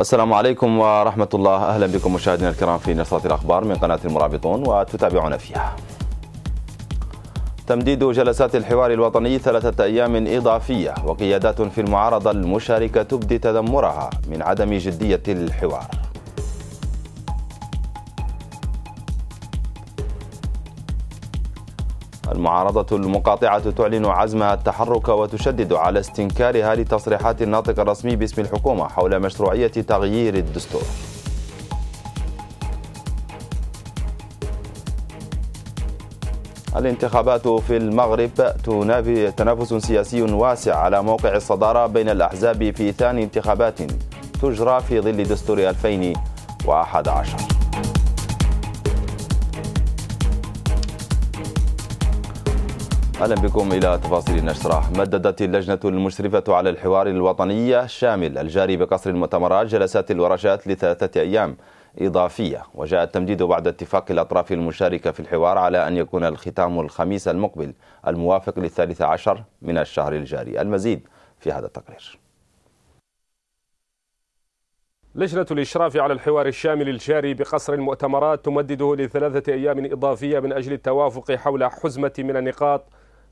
السلام عليكم ورحمة الله أهلا بكم مشاهدينا الكرام في نشرة الأخبار من قناة المرابطون وتتابعون فيها تمديد جلسات الحوار الوطني ثلاثة أيام إضافية وقيادات في المعارضة المشاركة تبدي تذمرها من عدم جدية الحوار المعارضة المقاطعة تعلن عزمها التحرك وتشدد على استنكارها لتصريحات الناطق الرسمي باسم الحكومة حول مشروعية تغيير الدستور الانتخابات في المغرب تنافي تنافس سياسي واسع على موقع الصدارة بين الأحزاب في ثاني انتخابات تجرى في ظل دستور 2011 اهلا بكم الى تفاصيل النشره مددت اللجنه المشرفه على الحوار الوطني الشامل الجاري بقصر المؤتمرات جلسات الورشات لثلاثه ايام اضافيه وجاء التمديد بعد اتفاق الاطراف المشاركه في الحوار على ان يكون الختام الخميس المقبل الموافق للثالث عشر من الشهر الجاري المزيد في هذا التقرير لجنة الإشراف على الحوار الشامل الجاري بقصر المؤتمرات تمدده لثلاثة أيام إضافية من أجل التوافق حول حزمة من النقاط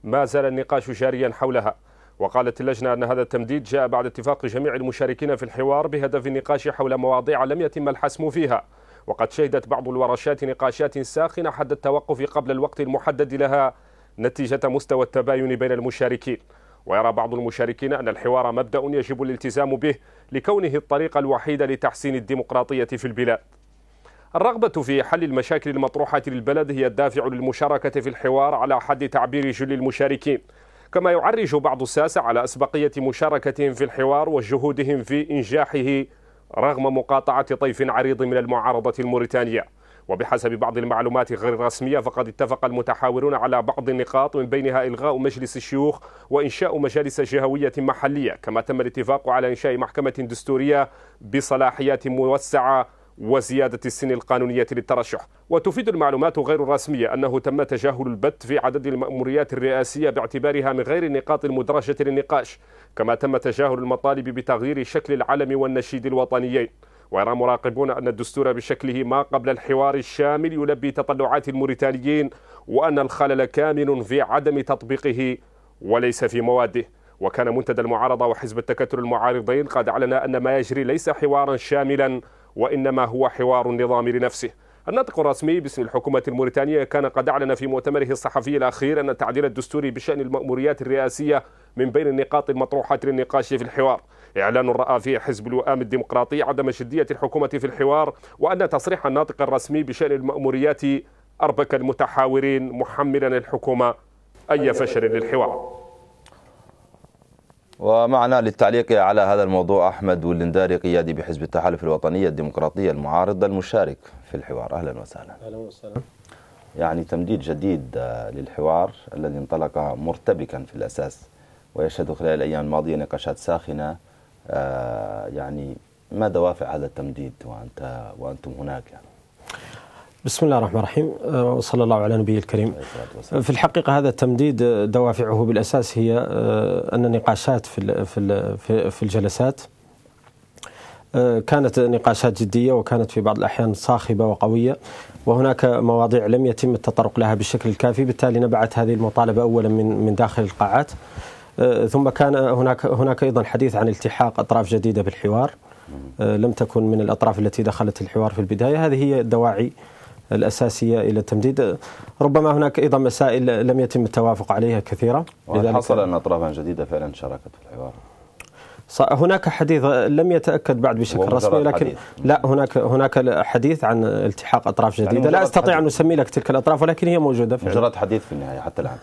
ما زال النقاش جاريا حولها وقالت اللجنة أن هذا التمديد جاء بعد اتفاق جميع المشاركين في الحوار بهدف النقاش حول مواضيع لم يتم الحسم فيها وقد شهدت بعض الورشات نقاشات ساخنة حد التوقف قبل الوقت المحدد لها نتيجة مستوى التباين بين المشاركين ويرى بعض المشاركين أن الحوار مبدأ يجب الالتزام به لكونه الطريقة الوحيدة لتحسين الديمقراطية في البلاد الرغبة في حل المشاكل المطروحة للبلد هي الدافع للمشاركة في الحوار على حد تعبير جل المشاركين كما يعرج بعض الساسة على أسبقية مشاركتهم في الحوار وجهودهم في إنجاحه رغم مقاطعة طيف عريض من المعارضة الموريتانية وبحسب بعض المعلومات غير الرسمية فقد اتفق المتحاورون على بعض النقاط من بينها إلغاء مجلس الشيوخ وإنشاء مجالس جهوية محلية كما تم الاتفاق على إنشاء محكمة دستورية بصلاحيات موسعة وزيادة السن القانونية للترشح وتفيد المعلومات غير الرسمية أنه تم تجاهل البت في عدد المأموريات الرئاسية باعتبارها من غير النقاط المدرجة للنقاش كما تم تجاهل المطالب بتغيير شكل العلم والنشيد الوطنيين ويرى مراقبون أن الدستور بشكله ما قبل الحوار الشامل يلبي تطلعات الموريتانيين وأن الخلل كامن في عدم تطبيقه وليس في مواده وكان منتدى المعارضة وحزب التكتل المعارضين قد أعلن أن ما يجري ليس حوارا شاملا وإنما هو حوار النظام لنفسه الناطق الرسمي باسم الحكومة الموريتانية كان قد أعلن في مؤتمره الصحفي الأخير أن التعديل الدستوري بشأن المأموريات الرئاسية من بين النقاط المطروحة للنقاش في الحوار إعلان رأى فيه حزب الوئام الديمقراطي عدم شدية الحكومة في الحوار وأن تصريح الناطق الرسمي بشأن المأموريات أربك المتحاورين محملا الحكومة أي فشل للحوار ومعنا للتعليق على هذا الموضوع أحمد ولنداري قيادي بحزب التحالف الوطنية الديمقراطية المعارض المشارك في الحوار أهلا وسهلا أهلا وسهلا يعني تمديد جديد آه، للحوار الذي انطلق مرتبكا في الأساس ويشهد خلال الأيام الماضية نقاشات ساخنة آه، يعني ما دوافع هذا التمديد وأنت وأنتم هناك يعني بسم الله الرحمن الرحيم آه، وصلى الله على نبي الكريم في الحقيقة هذا التمديد آه، دوافعه بالأساس هي آه، أن النقاشات في في الجلسات كانت نقاشات جدية وكانت في بعض الأحيان صاخبة وقوية وهناك مواضيع لم يتم التطرق لها بالشكل الكافي بالتالي نبعت هذه المطالبة أولا من من داخل القاعات ثم كان هناك هناك أيضا حديث عن التحاق أطراف جديدة بالحوار لم تكن من الأطراف التي دخلت الحوار في البداية هذه هي الدواعي الأساسية إلى التمديد ربما هناك أيضا مسائل لم يتم التوافق عليها كثيرة اذا حصل أن أطرافا جديدة فعلا شاركت في الحوار هناك حديث لم يتاكد بعد بشكل رسمي لكن حديث. لا هناك هناك حديث عن التحاق اطراف يعني جديده يعني لا استطيع ان اسمي لك تلك الاطراف ولكن هي موجوده في مجرد حديث في النهايه حتى الان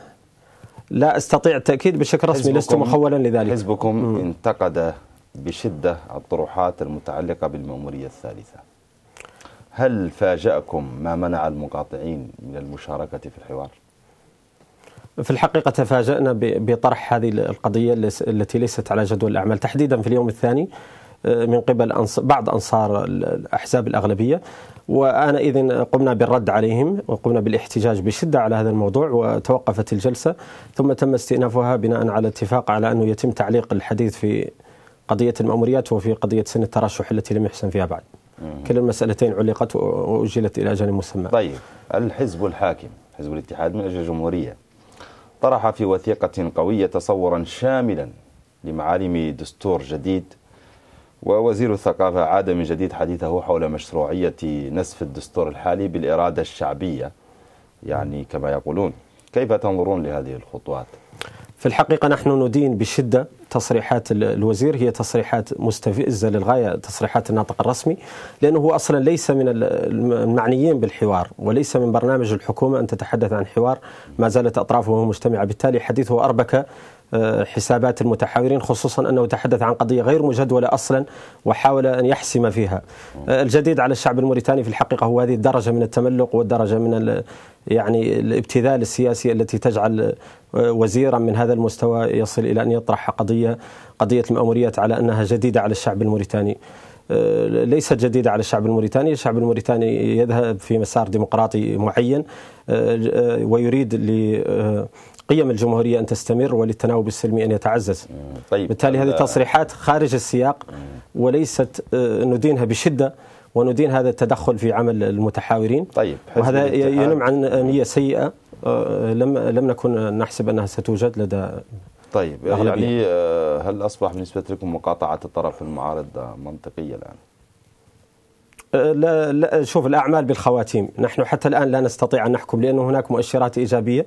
لا استطيع التاكيد بشكل رسمي لست مخولا لذلك حزبكم انتقد بشده الطروحات المتعلقه بالماموريه الثالثه هل فاجأكم ما منع المقاطعين من المشاركة في الحوار؟ في الحقيقة تفاجأنا بطرح هذه القضية التي ليست على جدول الأعمال تحديدا في اليوم الثاني آه، من قبل بعض أنصار الأحزاب الأغلبية وأنا إذن قمنا بالرد عليهم وقمنا بالاحتجاج بشدة على هذا الموضوع وتوقفت الجلسة ثم تم استئنافها بناء على اتفاق على أنه يتم تعليق الحديث في قضية المأموريات وفي قضية سن الترشح التي لم يحسن فيها بعد كلا المسألتين علقت وأجلت إلى أجل مسمى طيب الحزب الحاكم حزب الاتحاد من أجل الجمهورية طرح في وثيقة قوية تصورا شاملا لمعالم دستور جديد ووزير الثقافة عاد من جديد حديثه حول مشروعية نسف الدستور الحالي بالإرادة الشعبية يعني كما يقولون كيف تنظرون لهذه الخطوات؟ في الحقيقة نحن ندين بشدة تصريحات الوزير هي تصريحات مستفزة للغاية تصريحات الناطق الرسمي لأنه هو أصلا ليس من المعنيين بالحوار وليس من برنامج الحكومة أن تتحدث عن حوار ما زالت أطرافه مجتمعة بالتالي حديثه أربك حسابات المتحاورين خصوصا انه تحدث عن قضيه غير مجدوله اصلا وحاول ان يحسم فيها. آه، الجديد على الشعب الموريتاني في الحقيقه هو هذه الدرجه من التملق والدرجه من يعني الابتذال السياسي التي تجعل آه، وزيرا من هذا المستوى يصل الى ان يطرح قضيه قضيه الماموريات على انها جديده على الشعب الموريتاني. آه، ليست جديدة على الشعب الموريتاني الشعب الموريتاني يذهب في مسار ديمقراطي معين ويريد قيم الجمهورية أن تستمر وللتناوب السلمي أن يتعزز طيب بالتالي هذه تصريحات خارج السياق وليست آه، ندينها بشدة وندين هذا التدخل في عمل المتحاورين طيب وهذا ينم عن نية سيئة آه، لم لم نكن نحسب أنها ستوجد لدى طيب يعني، أغلبية. يعني هل أصبح بالنسبة لكم مقاطعة الطرف المعارض منطقية الآن؟ لا, لا شوف الأعمال بالخواتيم نحن حتى الآن لا نستطيع أن نحكم لأن هناك مؤشرات إيجابية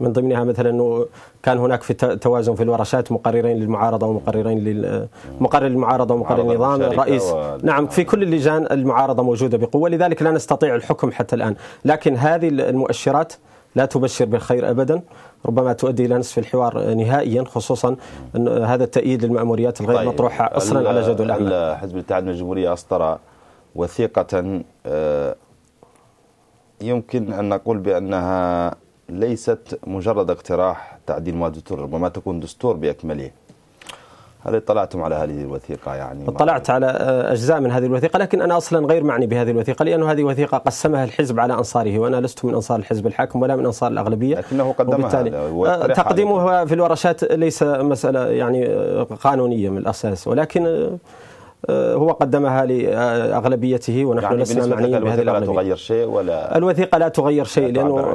من ضمنها مثلا انه كان هناك في توازن في الورشات مقررين للمعارضه ومقررين مقرر للمعارضه ومقرر النظام الرئيس و... نعم في كل اللجان المعارضه موجوده بقوه لذلك لا نستطيع الحكم حتى الان لكن هذه المؤشرات لا تبشر بالخير ابدا ربما تؤدي الى نصف الحوار نهائيا خصوصا أن هذا التأييد للمأموريات الغير طيب مطروحه اصلا على جدول الاعمال حزب الاتحاد الجمهوريه اصدر وثيقه آه، يمكن ان نقول بانها ليست مجرد اقتراح تعديل مواد الدستور ربما تكون دستور بأكمله هل اطلعتم على هذه الوثيقة يعني؟ اطلعت على آه، أجزاء من هذه الوثيقة لكن أنا أصلا غير معني بهذه الوثيقة لأن هذه وثيقة قسمها الحزب على أنصاره وأنا لست من أنصار الحزب الحاكم ولا من أنصار الأغلبية لكنه قدمها آه، تقديمها في الورشات ليس مسألة يعني آه، قانونية من الأساس ولكن آه، هو قدمها لاغلبيته ونحن يعني لسنا معنيين بهذه الاغلبيه. لا تغير شيء ولا الوثيقه لا تغير شيء لانه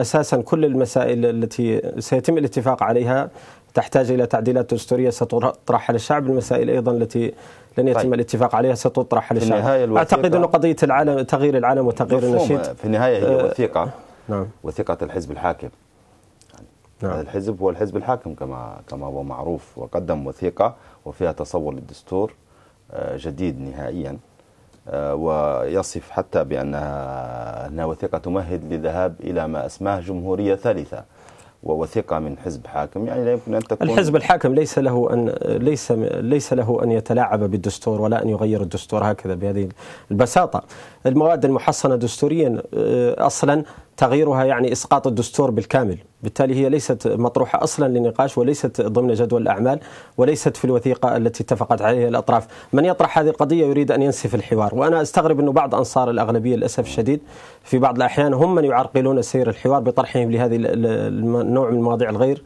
اساسا كل المسائل التي سيتم الاتفاق عليها تحتاج الى تعديلات دستوريه ستطرح على الشعب، المسائل ايضا التي لن يتم طيب. الاتفاق عليها ستطرح على الشعب. اعتقد انه قضيه العالم تغيير العالم وتغيير النشيد في النهايه هي آه وثيقه نعم وثيقه الحزب الحاكم. يعني نعم. الحزب هو الحزب الحاكم كما كما هو معروف وقدم وثيقه وفيها تصور للدستور آه، جديد نهائيا آه، ويصف حتى بأنها أنها وثيقة تمهد للذهاب إلى ما أسماه جمهورية ثالثة ووثيقة من حزب حاكم يعني لا يمكن أن تكون الحزب الحاكم ليس له أن ليس ليس له أن يتلاعب بالدستور ولا أن يغير الدستور هكذا بهذه البساطة المواد المحصنة دستوريا آه، أصلا تغييرها يعني اسقاط الدستور بالكامل، بالتالي هي ليست مطروحه اصلا للنقاش وليست ضمن جدول الاعمال وليست في الوثيقه التي اتفقت عليها الاطراف، من يطرح هذه القضيه يريد ان ينسف الحوار، وانا استغرب انه بعض انصار الاغلبيه للاسف الشديد في بعض الاحيان هم من يعرقلون سير الحوار بطرحهم لهذه النوع من المواضيع الغير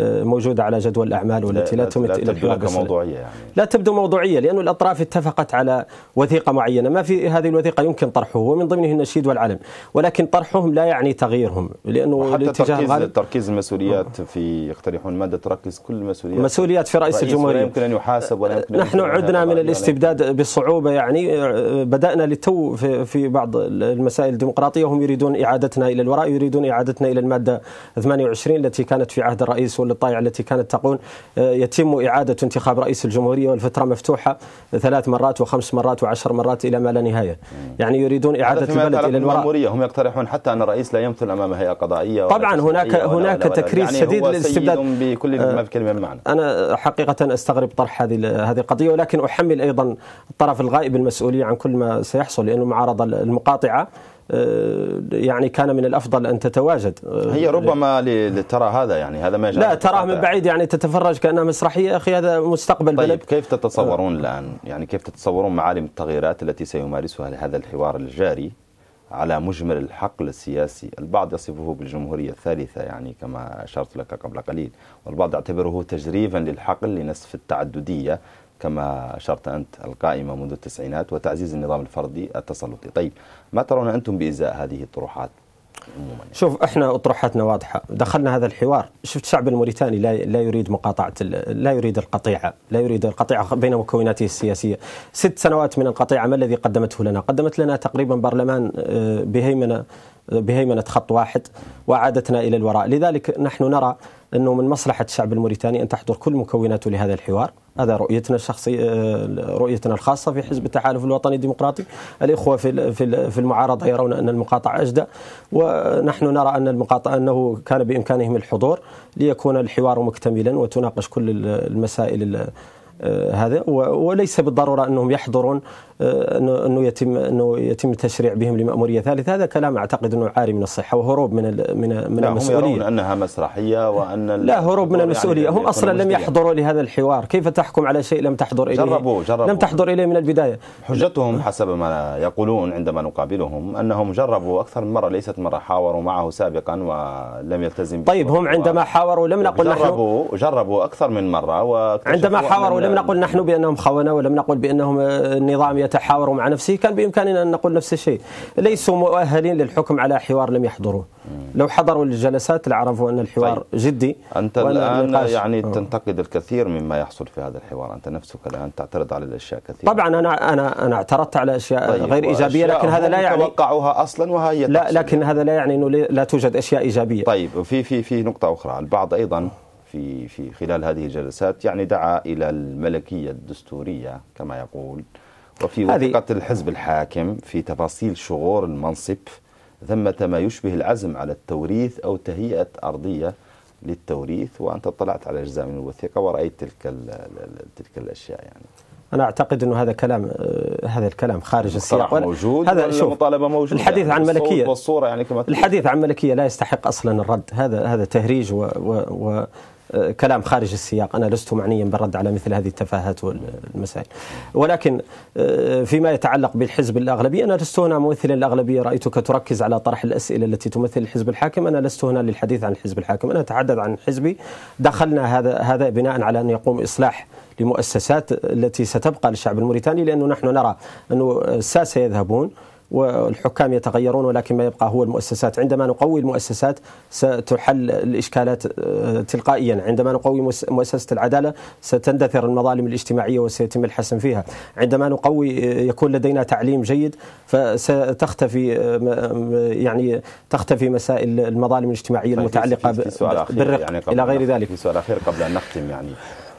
موجوده على جدول الاعمال والتي لا, تمت الى الحوار موضوعيه يعني. لا تبدو موضوعيه لانه الاطراف اتفقت على وثيقه معينه ما في هذه الوثيقه يمكن طرحه ومن ضمنه النشيد والعلم ولكن طرحهم لا يعني تغييرهم لانه حتى تركيز, تركيز المسؤوليات في يقترحون ماده تركز كل المسؤوليات مسؤوليات في رئيس الجمهوريه لا يمكن ان يحاسب ولا يمكن نحن عدنا من الاستبداد يعني. بصعوبه يعني بدانا للتو في بعض المسائل الديمقراطيه هم يريدون اعادتنا الى الوراء يريدون اعادتنا الى الماده 28 التي كانت في عهد الرئيس الدول الطائعة التي كانت تقول آه، يتم إعادة انتخاب رئيس الجمهورية والفترة مفتوحة آه، ثلاث مرات وخمس مرات وعشر مرات إلى ما لا نهاية يعني يريدون إعادة البلد إلى الوراء هم يقترحون حتى أن الرئيس لا يمثل أمام هيئة قضائية طبعا هناك هناك تكريس يعني شديد للاستبداد بكل آه، ما في كلمة معنى أنا حقيقة أستغرب طرح هذه هذه القضية ولكن أحمل أيضا الطرف الغائب المسؤولية عن كل ما سيحصل لأنه المعارضة المقاطعة يعني كان من الافضل ان تتواجد هي آه، ربما لترى هذا يعني هذا ما لا تراه من بعيد يعني تتفرج كانها مسرحيه اخي هذا مستقبل طيب بلد كيف تتصورون آه. الان يعني كيف تتصورون معالم التغييرات التي سيمارسها هذا الحوار الجاري على مجمل الحقل السياسي البعض يصفه بالجمهورية الثالثة يعني كما أشرت لك قبل قليل والبعض يعتبره تجريفا للحقل لنسف التعددية كما أشرت أنت القائمة منذ التسعينات وتعزيز النظام الفردي التسلطي طيب ما ترون أنتم بإزاء هذه الطروحات عموما شوف احنا اطروحاتنا واضحه دخلنا هذا الحوار شفت الشعب الموريتاني لا لا يريد مقاطعه لا يريد القطيعه لا يريد القطيعه بين مكوناته السياسيه ست سنوات من القطيعه ما الذي قدمته لنا قدمت لنا تقريبا برلمان آه، بهيمنه بهيمنة خط واحد وعادتنا إلى الوراء لذلك نحن نرى أنه من مصلحة الشعب الموريتاني أن تحضر كل مكوناته لهذا الحوار هذا رؤيتنا الشخصية آه، رؤيتنا الخاصة في حزب التحالف الوطني الديمقراطي الإخوة في في المعارضة يرون أن المقاطعة أجدى ونحن نرى أن المقاطعة أنه كان بإمكانهم الحضور ليكون الحوار مكتملا وتناقش كل المسائل آه، هذا وليس بالضروره انهم يحضرون آه، انه يتم انه يتم التشريع بهم لماموريه ثالثه هذا كلام اعتقد انه عاري من الصحه وهروب من من من لا المسؤوليه هم يرون انها مسرحيه وان لا هروب من المسؤوليه يعني هم اصلا لم يحضروا لهذا الحوار كيف تحكم على شيء لم تحضر اليه جربوا جربوا لم تحضر اليه من البدايه حجتهم حسب ما يقولون عندما نقابلهم انهم جربوا اكثر من مره ليست مره حاوروا معه سابقا ولم يلتزم طيب هم عندما حاوروا لم نقل جربوا جربوا اكثر من مره عندما حاوروا لم نقل آه. نحن بانهم خونه ولم نقل بانهم النظام آه، يتحاور مع نفسه كان بامكاننا ان نقول نفس الشيء ليسوا مؤهلين للحكم على حوار لم يحضروه لو حضروا الجلسات لعرفوا ان الحوار طيب. جدي انت الان يعني أوه. تنتقد الكثير مما يحصل في هذا الحوار انت نفسك الان تعترض على الاشياء كثيرة طبعا انا انا انا اعترضت على اشياء طيب غير ايجابيه لكن هذا لا يعني توقعوها اصلا وهي لا لكن هذا لا يعني انه لا توجد اشياء ايجابيه طيب في في في نقطه اخرى البعض ايضا في في خلال هذه الجلسات يعني دعا الى الملكيه الدستوريه كما يقول وفي وثيقه الحزب الحاكم في تفاصيل شغور المنصب ثمة ما يشبه العزم على التوريث او تهيئه ارضيه للتوريث وانت اطلعت على اجزاء من الوثيقه ورايت تلك تلك الاشياء يعني انا اعتقد انه هذا كلام آه، هذا الكلام خارج السياق موجود هذا شوف مطالبه موجوده الحديث يعني عن ملكيه والصوره يعني كما الحديث عن ملكيه لا يستحق اصلا الرد هذا هذا تهريج و, و, و كلام خارج السياق أنا لست معنيا بالرد على مثل هذه التفاهات والمسائل ولكن آه، فيما يتعلق بالحزب الأغلبي أنا لست هنا ممثلا للأغلبية رأيتك تركز على طرح الأسئلة التي تمثل الحزب الحاكم أنا لست هنا للحديث عن الحزب الحاكم أنا أتحدث عن حزبي دخلنا هذا هذا بناء على أن يقوم إصلاح لمؤسسات التي ستبقى للشعب الموريتاني لأنه نحن نرى أنه الساسة يذهبون والحكام يتغيرون ولكن ما يبقى هو المؤسسات عندما نقوي المؤسسات ستحل الإشكالات آه، تلقائيا عندما نقوي مؤسسة العدالة ستندثر المظالم الاجتماعية وسيتم الحسم فيها عندما نقوي آه، يكون لدينا تعليم جيد فستختفي آه، يعني تختفي مسائل المظالم الاجتماعية طيب، المتعلقة بالرق يعني إلى غير ذلك سؤال أخير قبل أن نختم يعني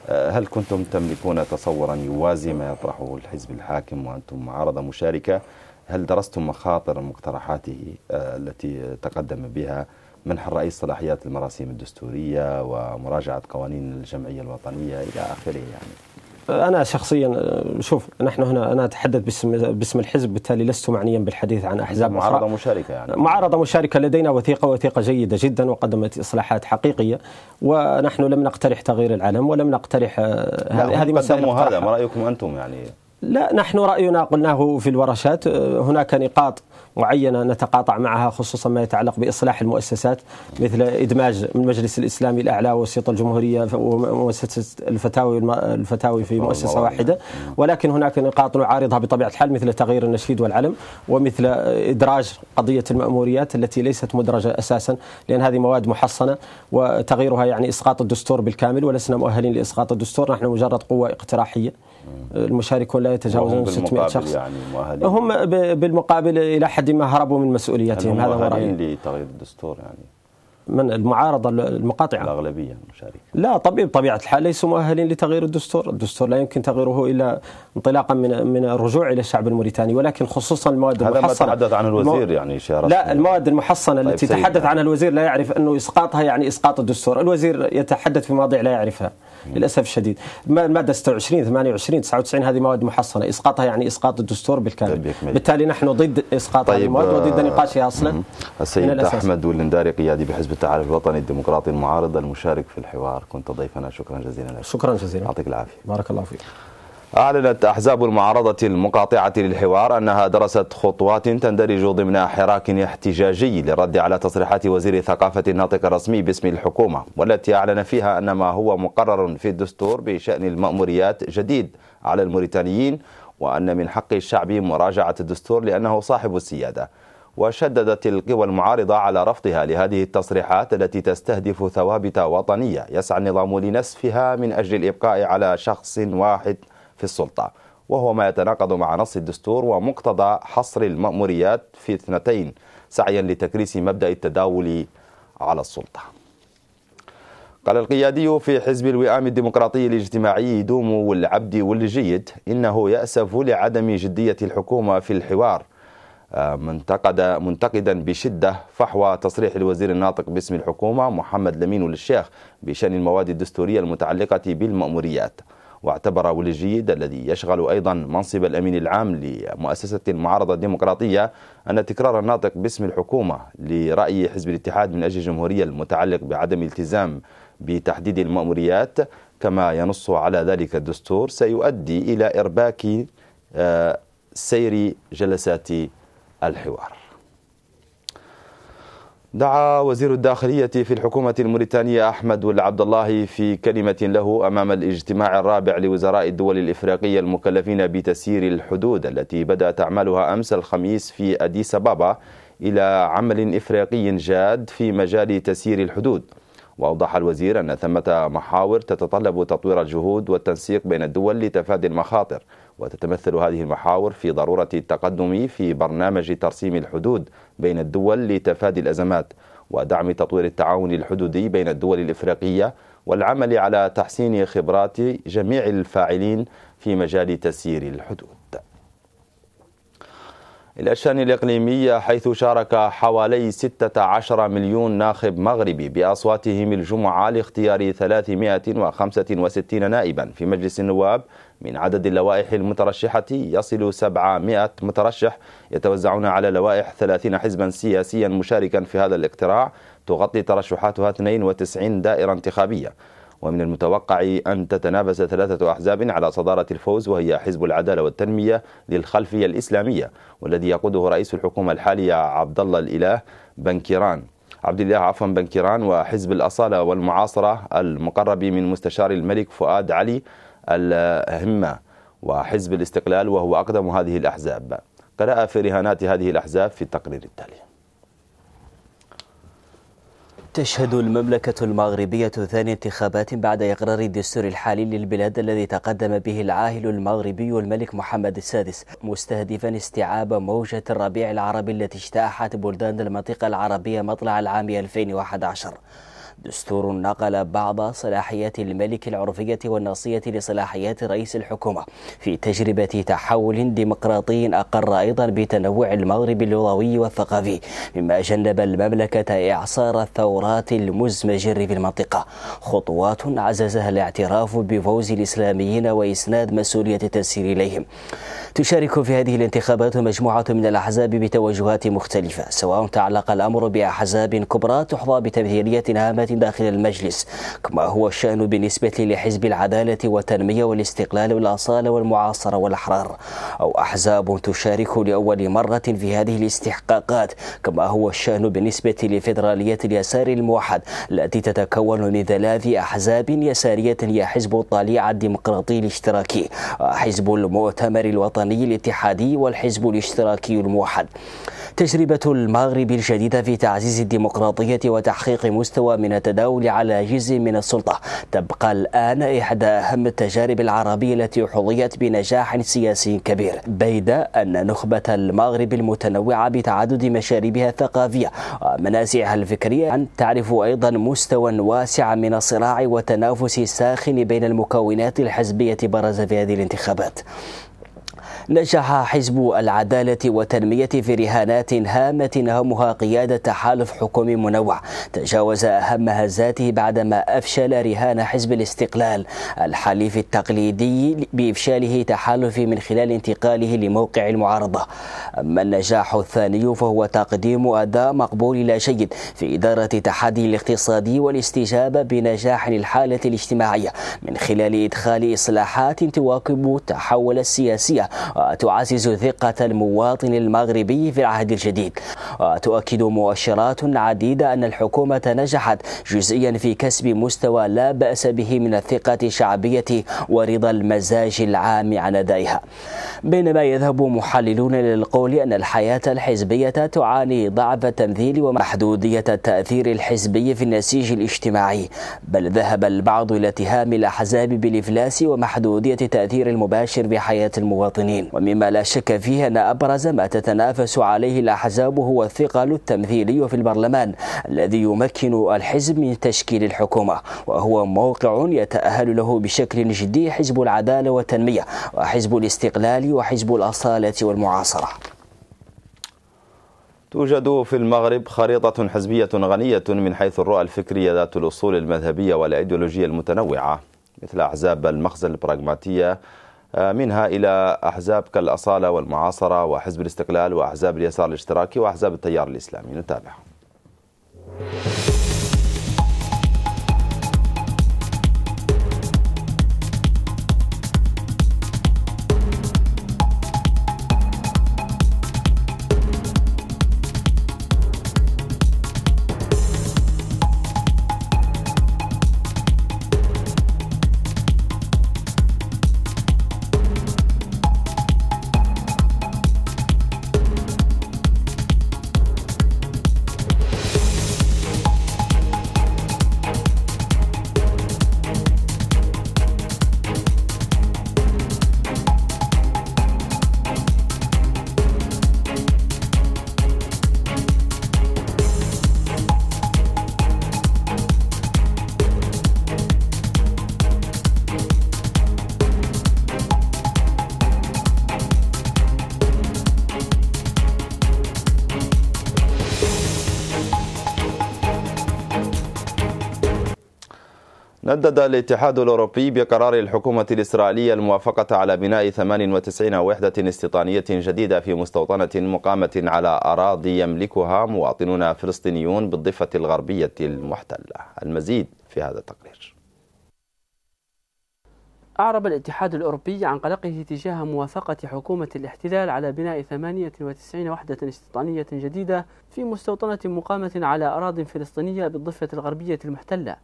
هل كنتم تملكون تصورا يوازي ما يطرحه الحزب الحاكم وأنتم معارضة مشاركة هل درستم مخاطر مقترحاته آه، التي تقدم بها منح الرئيس صلاحيات المراسيم الدستورية ومراجعة قوانين الجمعية الوطنية إلى آخره يعني أنا شخصيا آه، شوف نحن هنا أنا أتحدث باسم باسم الحزب بالتالي لست معنيا بالحديث عن أحزاب معارضة أخرى. مشاركة يعني معارضة مشاركة لدينا وثيقة وثيقة جيدة جدا وقدمت إصلاحات حقيقية ونحن لم نقترح تغيير العلم ولم نقترح آه، هذه مسألة هذا ما رأيكم أنتم يعني لا نحن رأينا قلناه في الورشات آه، هناك نقاط معينة نتقاطع معها خصوصا ما يتعلق بإصلاح المؤسسات مثل إدماج المجلس الإسلامي الأعلى وسيط الجمهورية ومؤسسة الفتاوي الفتاوي في مؤسسة واحدة ولكن هناك نقاط نعارضها بطبيعة الحال مثل تغيير النشيد والعلم ومثل إدراج قضية المأموريات التي ليست مدرجة أساسا لأن هذه مواد محصنة وتغييرها يعني إسقاط الدستور بالكامل ولسنا مؤهلين لإسقاط الدستور نحن مجرد قوة اقتراحية المشاركون لا يتجاوزون 600 شخص يعني مؤهلين. هم بالمقابل الى حد ما هربوا من مسؤوليتهم يعني هذا هو رايي لتغيير الدستور يعني من المعارضة المقاطعة الأغلبية المشاركة لا طبيب بطبيعة الحال ليسوا مؤهلين لتغيير الدستور الدستور لا يمكن تغييره إلا انطلاقا من من الرجوع إلى الشعب الموريتاني ولكن خصوصا المواد هذا المحصنة هذا ما تحدث عن الوزير يعني شهر لا المواد المحصنة طيب التي تحدث يعني. عنها الوزير لا يعرف أنه إسقاطها يعني إسقاط الدستور الوزير يتحدث في مواضيع لا يعرفها للاسف الشديد الماده 26 28 99 هذه مواد محصنه اسقاطها يعني اسقاط الدستور بالكامل طيب، بالتالي نحن ضد اسقاط طيب هذه المواد وضد آه، نقاشها اصلا السيد احمد والنداري قيادي بحزب التعارف الوطني الديمقراطي المعارض المشارك في الحوار كنت ضيفنا شكرا جزيلا لك شكرا جزيلا يعطيك العافيه بارك الله فيك أعلنت أحزاب المعارضة المقاطعة للحوار أنها درست خطوات تندرج ضمن حراك احتجاجي للرد على تصريحات وزير ثقافة الناطق الرسمي باسم الحكومة والتي أعلن فيها أن ما هو مقرر في الدستور بشأن المأموريات جديد على الموريتانيين وأن من حق الشعب مراجعة الدستور لأنه صاحب السيادة وشددت القوى المعارضة على رفضها لهذه التصريحات التي تستهدف ثوابت وطنية يسعى النظام لنسفها من أجل الإبقاء على شخص واحد في السلطة وهو ما يتناقض مع نص الدستور ومقتضى حصر المأموريات في اثنتين سعيا لتكريس مبدأ التداول على السلطة قال القيادي في حزب الوئام الديمقراطي الاجتماعي دومو والعبد والجيد إنه يأسف لعدم جدية الحكومة في الحوار آه، منتقد منتقدا بشدة فحوى تصريح الوزير الناطق باسم الحكومة محمد لمين الشيخ بشأن المواد الدستورية المتعلقة بالمأموريات واعتبر ولي جيد الذي يشغل أيضا منصب الأمين العام لمؤسسة المعارضة الديمقراطية أن تكرار الناطق باسم الحكومة لرأي حزب الاتحاد من أجل الجمهورية المتعلق بعدم التزام بتحديد المأموريات كما ينص على ذلك الدستور سيؤدي إلى إرباك آه، سير جلسات الحوار دعا وزير الداخلية في الحكومة الموريتانية أحمد ول عبد الله في كلمة له أمام الاجتماع الرابع لوزراء الدول الإفريقية المكلفين بتسيير الحدود التي بدأت أعمالها أمس الخميس في أديس أبابا إلى عمل إفريقي جاد في مجال تسيير الحدود وأوضح الوزير أن ثمة محاور تتطلب تطوير الجهود والتنسيق بين الدول لتفادي المخاطر وتتمثل هذه المحاور في ضرورة التقدم في برنامج ترسيم الحدود بين الدول لتفادي الأزمات ودعم تطوير التعاون الحدودي بين الدول الإفريقية والعمل على تحسين خبرات جميع الفاعلين في مجال تسيير الحدود إلى الشأن الإقليمي حيث شارك حوالي 16 مليون ناخب مغربي بأصواتهم الجمعة لاختيار 365 نائبا في مجلس النواب من عدد اللوائح المترشحة يصل 700 مترشح يتوزعون على لوائح 30 حزبا سياسيا مشاركا في هذا الاقتراع تغطي ترشحاتها 92 دائرة انتخابية ومن المتوقع أن تتنافس ثلاثة أحزاب على صدارة الفوز وهي حزب العدالة والتنمية للخلفية الإسلامية والذي يقوده رئيس الحكومة الحالية عبد الله الإله بنكيران عبد الله عفوا بنكيران وحزب الأصالة والمعاصرة المقرب من مستشار الملك فؤاد علي الهمة وحزب الاستقلال وهو أقدم هذه الأحزاب قرأ في رهانات هذه الأحزاب في التقرير التالي تشهد المملكة المغربية ثاني انتخابات بعد إقرار الدستور الحالي للبلاد الذي تقدم به العاهل المغربي الملك محمد السادس مستهدفا استيعاب موجة الربيع العربي التي اجتاحت بلدان المنطقة العربية مطلع العام 2011 دستور نقل بعض صلاحيات الملك العرفية والناصية لصلاحيات رئيس الحكومة في تجربة تحول ديمقراطي أقر أيضا بتنوع المغرب اللغوي والثقافي مما جنب المملكة إعصار الثورات المزمجر في المنطقة خطوات عززها الاعتراف بفوز الإسلاميين وإسناد مسؤولية التسير إليهم تشارك في هذه الانتخابات مجموعة من الأحزاب بتوجهات مختلفة سواء تعلق الأمر بأحزاب كبرى تحظى بتمثيلية هامة داخل المجلس كما هو الشأن بالنسبة لحزب العدالة والتنمية والاستقلال والأصالة والمعاصرة والأحرار أو أحزاب تشارك لأول مرة في هذه الاستحقاقات كما هو الشأن بالنسبة لفيدرالية اليسار الموحد التي تتكون من ثلاث أحزاب يسارية هي حزب الطليعة الديمقراطي الاشتراكي حزب المؤتمر الوطني الاتحادي والحزب الاشتراكي الموحد تجربة المغرب الجديدة في تعزيز الديمقراطية وتحقيق مستوى من التداول على جزء من السلطة تبقى الآن إحدى أهم التجارب العربية التي حظيت بنجاح سياسي كبير بيد أن نخبة المغرب المتنوعة بتعدد مشاربها الثقافية ومنازعها الفكرية أن تعرف أيضا مستوى واسع من الصراع والتنافس الساخن بين المكونات الحزبية برز في هذه الانتخابات نجح حزب العدالة وتنمية في رهانات هامة همها قيادة تحالف حكومي منوع تجاوز أهم هزاته بعدما أفشل رهان حزب الاستقلال الحليف التقليدي بإفشاله تحالف من خلال انتقاله لموقع المعارضة أما النجاح الثاني فهو تقديم أداء مقبول لا جيد في إدارة تحدي الاقتصادي والاستجابة بنجاح الحالة الاجتماعية من خلال إدخال إصلاحات تواكب التحول السياسي وتعزز ثقة المواطن المغربي في العهد الجديد وتؤكد مؤشرات عديدة أن الحكومة نجحت جزئيا في كسب مستوى لا بأس به من الثقة الشعبية ورضا المزاج العام عن أدائها بينما يذهب محللون للقول أن الحياة الحزبية تعاني ضعف التمثيل ومحدودية التأثير الحزبي في النسيج الاجتماعي بل ذهب البعض إلى اتهام الأحزاب بالإفلاس ومحدودية التأثير المباشر بحياة المواطنين الاخرين ومما لا شك فيه أن أبرز ما تتنافس عليه الأحزاب هو الثقل التمثيلي في البرلمان الذي يمكن الحزب من تشكيل الحكومة وهو موقع يتأهل له بشكل جدي حزب العدالة والتنمية وحزب الاستقلال وحزب الأصالة والمعاصرة توجد في المغرب خريطة حزبية غنية من حيث الرؤى الفكرية ذات الأصول المذهبية والأيديولوجية المتنوعة مثل أحزاب المخزن البراغماتية آه، منها إلى أحزاب كالأصالة والمعاصرة وحزب الاستقلال وأحزاب اليسار الاشتراكي وأحزاب التيار الإسلامي نتابعهم هدد الاتحاد الأوروبي بقرار الحكومة الإسرائيلية الموافقة على بناء 98 وحدة استيطانية جديدة في مستوطنة مقامة على أراضي يملكها مواطنون فلسطينيون بالضفة الغربية المحتلة المزيد في هذا التقرير أعرب الاتحاد الأوروبي عن قلقه تجاه موافقة حكومة الاحتلال على بناء 98 وحدة استيطانية جديدة في مستوطنة مقامة على أراضي فلسطينية بالضفة الغربية المحتلة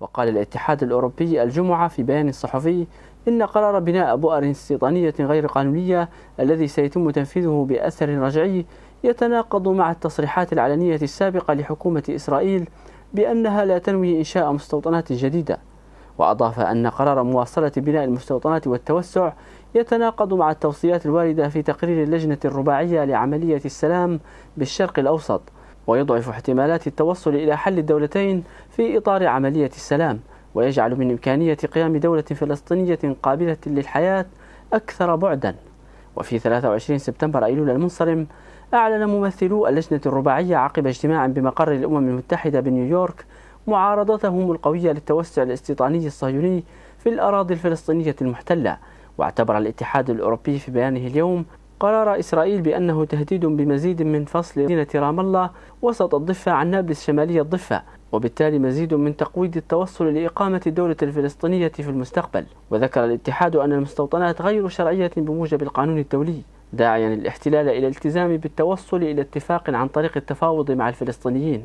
وقال الاتحاد الأوروبي الجمعة في بيان صحفي إن قرار بناء بؤر استيطانية غير قانونية الذي سيتم تنفيذه بأثر رجعي يتناقض مع التصريحات العلنية السابقة لحكومة إسرائيل بأنها لا تنوي إنشاء مستوطنات جديدة وأضاف أن قرار مواصلة بناء المستوطنات والتوسع يتناقض مع التوصيات الواردة في تقرير اللجنة الرباعية لعملية السلام بالشرق الأوسط ويضعف احتمالات التوصل إلى حل الدولتين في إطار عملية السلام ويجعل من إمكانية قيام دولة فلسطينية قابلة للحياة أكثر بعدا وفي 23 سبتمبر أيلول المنصرم أعلن ممثلو اللجنة الرباعية عقب اجتماع بمقر الأمم المتحدة بنيويورك معارضتهم القوية للتوسع الاستيطاني الصهيوني في الأراضي الفلسطينية المحتلة واعتبر الاتحاد الأوروبي في بيانه اليوم قرر إسرائيل بأنه تهديد بمزيد من فصل مدينة رام الله وسط الضفة عن نابلس شمالي الضفة وبالتالي مزيد من تقويض التوصل لإقامة الدولة الفلسطينية في المستقبل وذكر الاتحاد أن المستوطنات غير شرعية بموجب القانون الدولي داعيا الاحتلال إلى الالتزام بالتوصل إلى اتفاق عن طريق التفاوض مع الفلسطينيين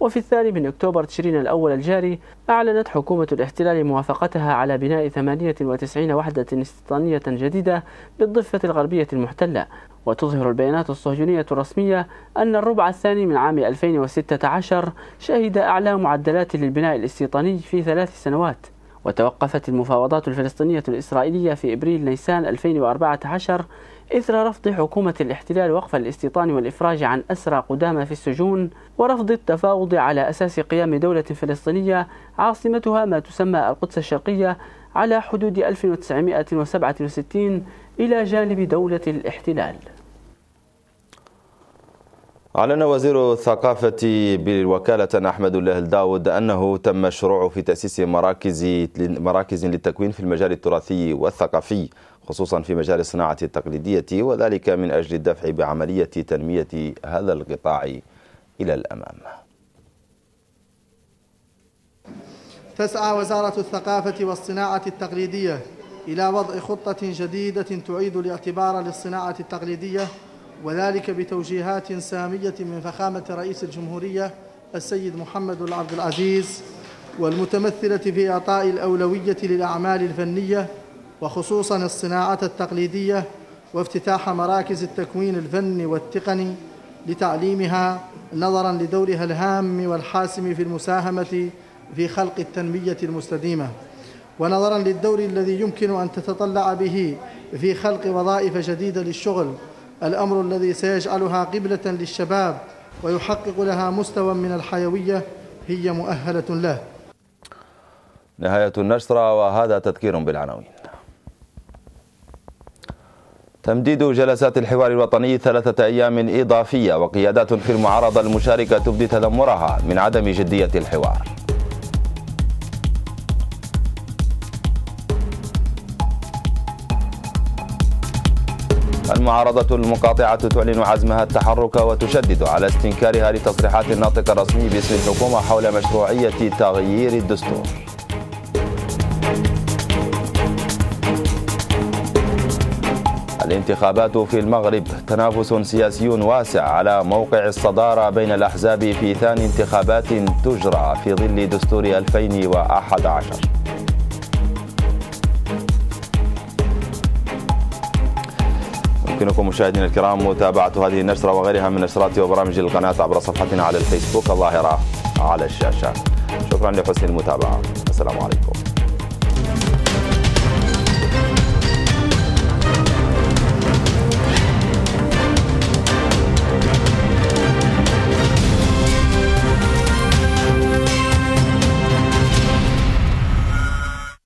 وفي الثاني من أكتوبر تشرين الأول الجاري أعلنت حكومة الاحتلال موافقتها على بناء 98 وحدة استيطانية جديدة بالضفة الغربية المحتلة وتظهر البيانات الصهيونية الرسمية أن الربع الثاني من عام 2016 شهد أعلى معدلات للبناء الاستيطاني في ثلاث سنوات وتوقفت المفاوضات الفلسطينية الإسرائيلية في إبريل نيسان 2014 إثر رفض حكومة الاحتلال وقف الاستيطان والإفراج عن أسرى قدامى في السجون ورفض التفاوض على أساس قيام دولة فلسطينية عاصمتها ما تسمى القدس الشرقية على حدود 1967 إلى جانب دولة الاحتلال أعلن وزير الثقافة بالوكالة أحمد الله الداود أنه تم الشروع في تأسيس مراكز مراكز للتكوين في المجال التراثي والثقافي خصوصا في مجال الصناعة التقليدية وذلك من أجل الدفع بعملية تنمية هذا القطاع إلى الأمام تسعى وزارة الثقافة والصناعة التقليدية إلى وضع خطة جديدة تعيد الاعتبار للصناعة التقليدية وذلك بتوجيهات سامية من فخامة رئيس الجمهورية السيد محمد العبد العزيز والمتمثلة في إعطاء الأولوية للأعمال الفنية وخصوصا الصناعة التقليدية وافتتاح مراكز التكوين الفني والتقني لتعليمها نظرا لدورها الهام والحاسم في المساهمة في خلق التنمية المستديمة ونظرا للدور الذي يمكن أن تتطلع به في خلق وظائف جديدة للشغل الأمر الذي سيجعلها قبلة للشباب ويحقق لها مستوى من الحيوية هي مؤهلة له نهاية النشرة وهذا تذكير بالعناوين تمديد جلسات الحوار الوطني ثلاثة أيام إضافية وقيادات في المعارضة المشاركة تبدي تذمرها من عدم جدية الحوار المعارضة المقاطعة تعلن عزمها التحرك وتشدد على استنكارها لتصريحات الناطق الرسمي باسم الحكومة حول مشروعية تغيير الدستور الانتخابات في المغرب تنافس سياسي واسع على موقع الصدارة بين الأحزاب في ثاني انتخابات تجرى في ظل دستور 2011 يمكنكم مشاهدينا الكرام متابعة هذه النشرة وغيرها من نشرات وبرامج القناة عبر صفحتنا على الفيسبوك الظاهرة على الشاشة شكرا لحسن المتابعة السلام عليكم